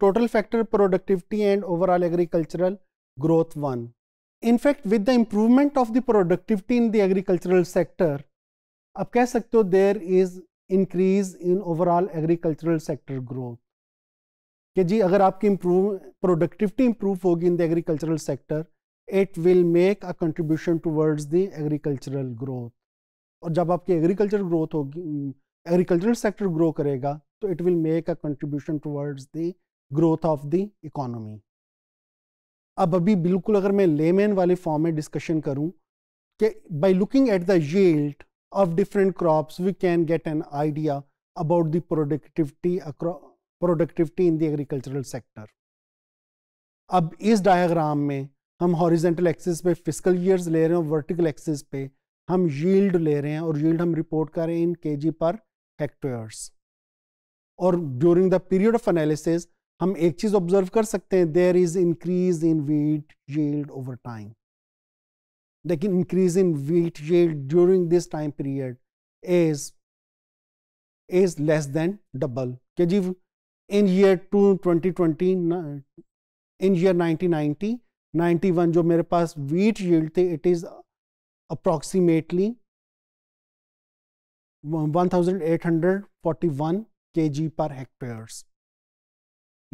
Total factor productivity and overall agricultural growth won. In fact, with the improvement of the productivity in the sector आप कह सकते हो there is increase in overall agricultural sector growth कि जी अगर आपकी improve productivity improve होगी in the agricultural sector it will make a contribution towards the agricultural growth और जब आपकी एग्रीकल्चर ग्रोथ होगी एग्रीकल्चरल सेक्टर ग्रो करेगा तो it will make a contribution towards the growth of the economy अब अभी बिल्कुल अगर मैं लेमेन वाले फॉर्म में डिस्कशन करूं कि by looking at the yield of different crops we can get an idea about the productivity productivity in the agricultural sector अब इस डायग्राम में हम हॉरिजेंटल एक्सिस पे फिजिकल ईयर्स ले रहे हैं और वर्टिकल एक्सिस पे हम यील्ड ले रहे हैं और यील्ड हम रिपोर्ट कर रहे हैं इन के पर हेक्टेयर्स और during the period of analysis हम एक चीज ऑब्जर्व कर सकते हैं there is increase in wheat yield over time लेकिन increase in wheat yield during this time period is is less than double कि जी in year two twenty twenty in year nineteen ninety ninety one जो मेरे पास wheat yield थे it is approximately one thousand eight hundred forty one K G पर hectares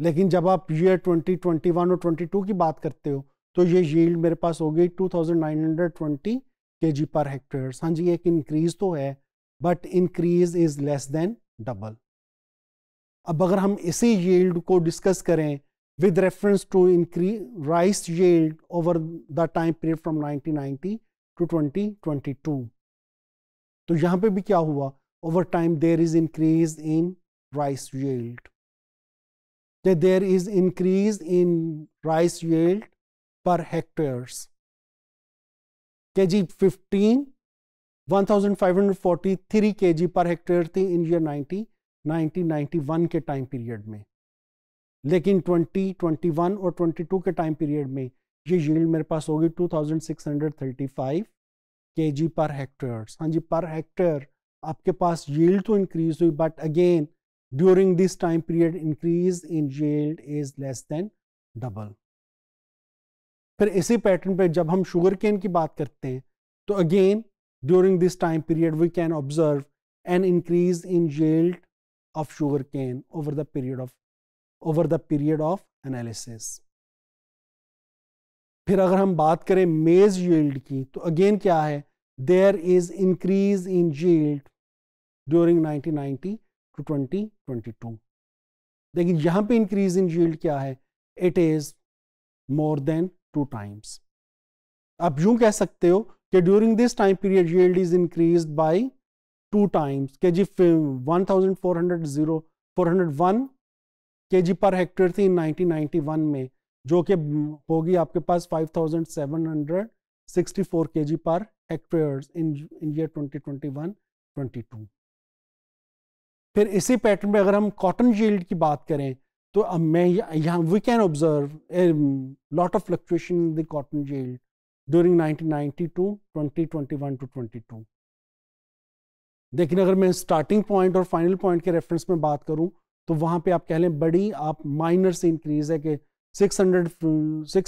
लेकिन जब आप ये 2021 और 22 की बात करते हो तो ये यील्ड मेरे पास हो गई 2920 केजी पर हेक्टेयर हाँ जी एक इंक्रीज तो है but increase is less than double अब अगर हम इसी यील्ड को डिस्कस करें with reference to increase rice yield over the time period from 1990 to 2022 तो यहाँ पे भी क्या हुआ over time there is increase in rice yield that there is increase in rice yield per hectares. kg 15 1543 kg per hectare थी in year 90 1991 के time period में लेकिन 20, 21 और 22 के टाइम पीरियड में ये यील्ड मेरे पास होगी 2635 केजी पर हेक्टेयर हाँ जी पर हेक्टेयर आपके पास यील्ड तो इंक्रीज हुई but again during this time period increase in yield is less than double फिर इसी पैटर्न पे जब हम शुगर केन की बात करते हैं तो again during this time period we can observe an increase in yield of sugar cane over the period of over the period of analysis फिर अगर हम बात करें मेज जेल्ड की तो अगेन क्या है there is increase in yield during two twenty twenty two देखिए यहां पे इंक्रीज इन यील्ड क्या है it is more than two times आप यूं कह सकते हो कि during this time period yield is increase by two times K G one thousand four hundred zero four hundred one K G per hectare थी nineteen ninety one में जो कि होगी आपके पास five thousand seven hundred sixty four K G per hectare in in year twenty twenty one twenty two फिर इसी pattern पे अगर हम कॉटन शील्ड की बात करें तो अब मैं यहाँ we can observe a lot of fluctuation in the cotton yield during 1992, 2021 to 22 लेकिन अगर मैं स्टार्टिंग पॉइंट और फाइनल पॉइंट के रेफरेंस में बात करूँ तो वहाँ पे आप कह लें बड़ी आप माइनर से इंक्रीज है कि 600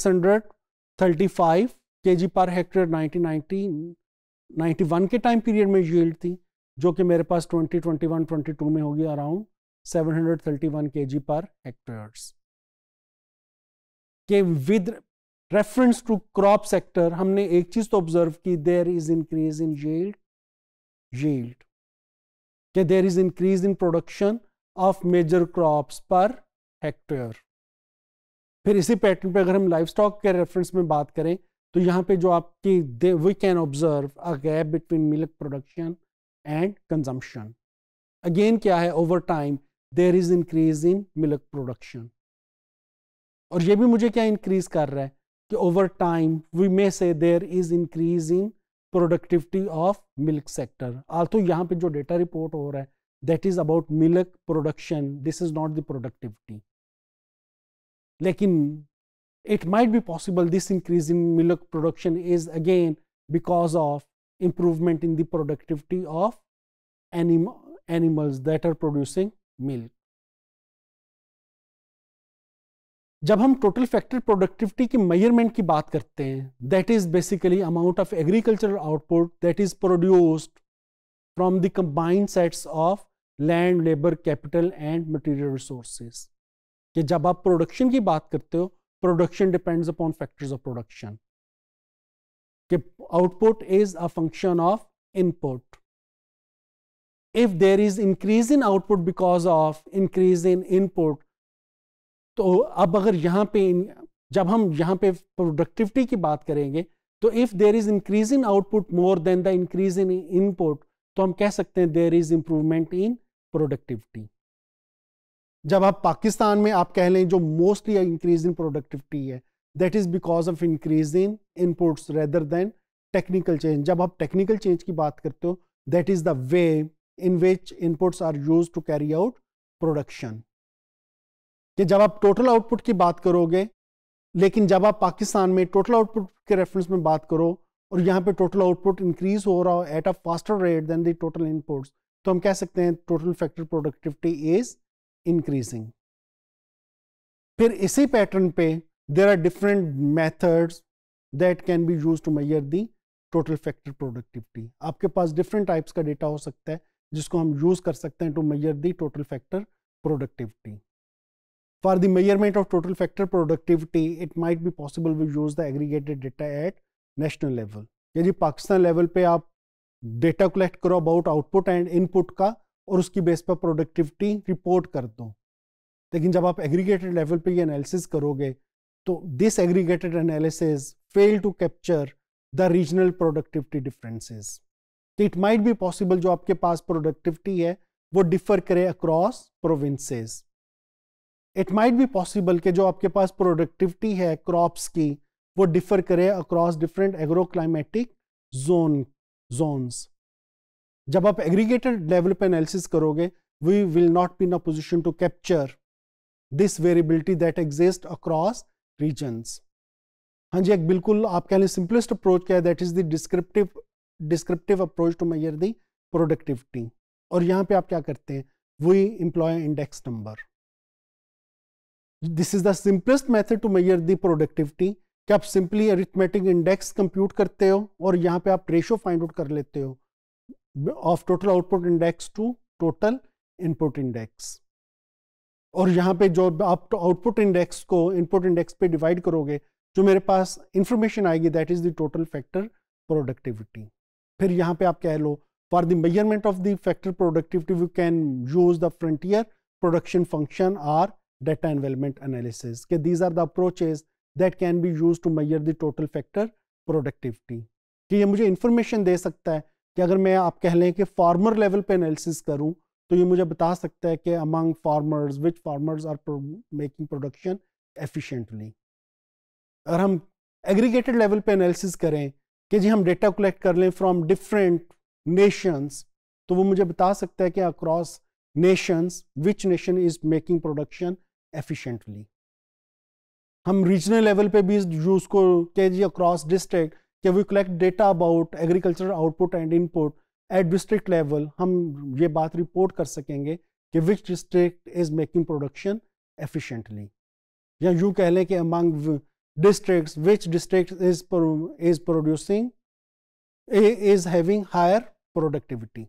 635 केजी पर हेक्टेयर 1990 91 के टाइम पीरियड में यील्ड थी जो कि मेरे पास 2021 22 में होगी अराउंड 731 केजी पर हेक्टेयर्स के with reference to crop sector हमने एक चीज तो ऑब्जर्व की there is increase in yield yield के there is increase in production of major crops per hectare फिर इसी पैटर्न पे अगर हम लाइफ स्टॉक के रेफरेंस में बात करें तो यहां पे जो आपकी we can observe a gap between milk production and consumption again क्या है over time there is increase in milk production और ये भी मुझे क्या इंक्रीज कर रहा है कि over time we may say there is increase in productivity of milk sector also यहाँ पे जो डेटा रिपोर्ट हो रहा है that is about milk production this is not the productivity लेकिन it might be possible this increase in milk production is again because of improvement in the productivity of anim animals that are producing milk. जब हम total factor productivity की measurement की बात करते हैं that is basically amount of agricultural output that is produced from the combined sets of land labour capital and material resources कि जब आप प्रोडक्शन की बात करते हो production depends upon factors of production कि output is a function of input if there is increase in output because of increase in input तो अब अगर यहां पे जब हम यहां पे प्रोडक्टिविटी की बात करेंगे तो if there is increase in output more than the increase in input तो हम कह सकते हैं there is improvement in productivity जब आप पाकिस्तान में आप कह लें जो मोस्टली इंक्रीज इन प्रोडक्टिविटी है that is because of increase in inputs rather than technical change जब आप टेक्निकल चेंज की बात करते हो that is the way in which inputs are use to carry out production जब आप टोटल आउटपुट की बात करोगे लेकिन जब आप पाकिस्तान में टोटल आउटपुट के रेफरेंस में बात करो और यहाँ पे टोटल आउटपुट इंक्रीज हो रहा हो at a faster rate than the total inputs तो हम कह सकते हैं total factor productivity is increasing फिर इसी पैटर्न पे there are different methods that can be used to measure the total factor productivity आपके पास डिफरेंट टाइप्स का डेटा हो सकता है जिसको हम यूज़ कर सकते हैं to measure the total factor productivity for the measurement of total factor productivity it might be possible we use the aggregated data at national level यदि पाकिस्तान लेवल पे आप डेटा कलेक्ट करो अबाउट आउटपुट एंड इनपुट का और उसकी base पर productivity report कर दो लेकिन जब आप एग्रीगेटेड लेवल पे ये एनालिसिस करोगे तो this aggregated analysis fail to capture the regional productivity differences तो इट माइट बी पॉसिबल जो आपके पास प्रोडक्टिविटी है वो डिफर करे across provinces it might be possible कि जो आपके पास प्रोडक्टिविटी है क्रॉप्स की वो डिफर करे across different agroclimatic zone zone जब आप एग्रीगेटेड लेवल पे एनालिसिस करोगे we will not be in a position to capture this variability that exist across regions हाँ जी एक बिल्कुल आप कह लें सिंपलेस्ट अप्रोच क्या है that is the descriptive descriptive approach to measure the productivity और यहाँ पे आप क्या करते हैं we employ index number this is the simplest method to measure the productivity कि आप सिंपली अरिथमेटिक इंडेक्स कंप्यूट करते हो और यहाँ पे आप रेशियो फाइंड आउट कर लेते हो of total output index to total input index और यहाँ पे जो आप आउटपुट तो इंडेक्स को इनपुट इंडेक्स पे डिवाइड करोगे जो मेरे पास इंफॉर्मेशन आएगी that is the total factor productivity फिर यहाँ पे आप कह लो for the measurement of the factor productivity you can use the frontier production function or data envelopment analysis के these are the approaches that can be use to measure the total factor productivity कि ये मुझे information दे सकता है कि अगर मैं आप कह लें कि फार्मर लेवल पे एनालिसिस करूं तो ये मुझे बता सकता है कि among farmers which farmers are making production efficiently अगर हम एग्रीगेटेड लेवल पे एनालिसिस करें कि जी हम डेटा कलेक्ट कर लें फ्रॉम डिफरेंट नेशंस तो वो मुझे बता सकता है कि across nations which nation is making production efficiently हम रीजनल लेवल पे भी यूज़ को के जी अक्रॉस डिस्ट्रिक्ट कि we collect data about agriculture output and input at district level हम ये बात रिपोर्ट कर सकेंगे कि which district is making production efficiently या यू कह लें कि among district which district is is producing is having higher productivity